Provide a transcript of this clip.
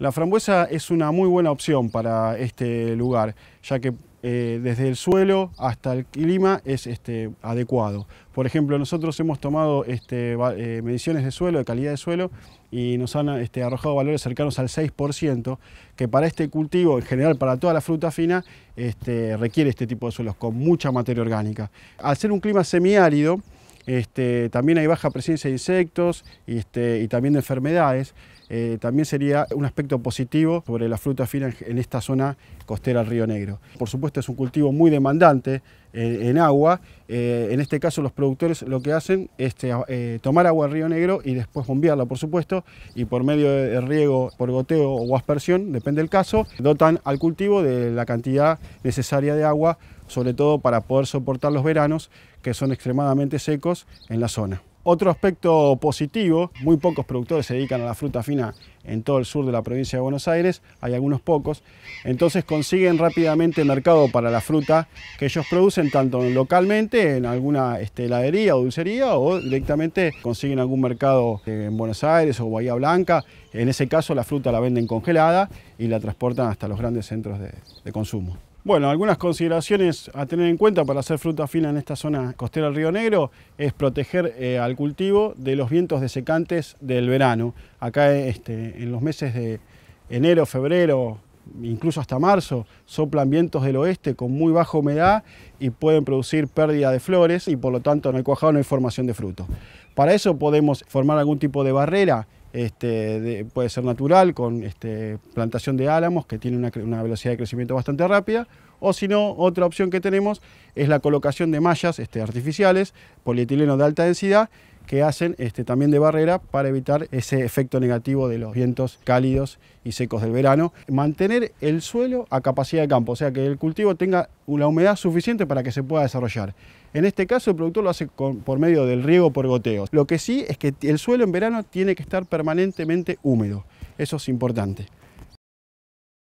La frambuesa es una muy buena opción para este lugar, ya que eh, desde el suelo hasta el clima es este, adecuado. Por ejemplo, nosotros hemos tomado este, eh, mediciones de suelo, de calidad de suelo, y nos han este, arrojado valores cercanos al 6%, que para este cultivo, en general para toda la fruta fina, requiere este tipo de suelos con mucha materia orgánica. Al ser un clima semiárido, también hay baja presencia de insectos y también de enfermedades, eh, también sería un aspecto positivo sobre la fruta fina en esta zona costera del Río Negro. Por supuesto es un cultivo muy demandante eh, en, agua, eh, en este caso los productores lo que hacen es tomar agua del Río Negro y después bombearla por supuesto y por medio de riego por goteo o aspersión, depende del caso, dotan al cultivo de la cantidad necesaria de agua sobre todo para poder soportar los veranos que son extremadamente secos en la zona. Otro aspecto positivo, muy pocos productores se dedican a la fruta fina en todo el sur de la provincia de Buenos Aires, hay algunos pocos, entonces consiguen rápidamente mercado para la fruta que ellos producen tanto localmente en alguna este, heladería o dulcería o directamente consiguen algún mercado en Buenos Aires o Bahía Blanca, en ese caso la fruta la venden congelada y la transportan hasta los grandes centros de consumo. Bueno, algunas consideraciones a tener en cuenta para hacer fruta fina en esta zona costera del Río Negro es proteger eh, al cultivo de los vientos desecantes del verano. Acá este, en los meses de enero, febrero, incluso hasta marzo, soplan vientos del oeste con muy baja humedad y pueden producir pérdida de flores y por lo tanto en el cuajado no hay formación de fruto. Para eso podemos formar algún tipo de barrera este, puede ser natural con este, plantación de álamos que tiene una, velocidad de crecimiento bastante rápida, o si no, otra opción que tenemos es la colocación de mallas este, artificiales, polietileno de alta densidad, que hacen este, también de barrera para evitar ese efecto negativo de los vientos cálidos y secos del verano. Mantener el suelo a capacidad de campo, o sea que el cultivo tenga una humedad suficiente para que se pueda desarrollar. En este caso el productor lo hace por medio del riego por goteos. Lo que sí es que el suelo en verano tiene que estar permanentemente húmedo. Eso es importante.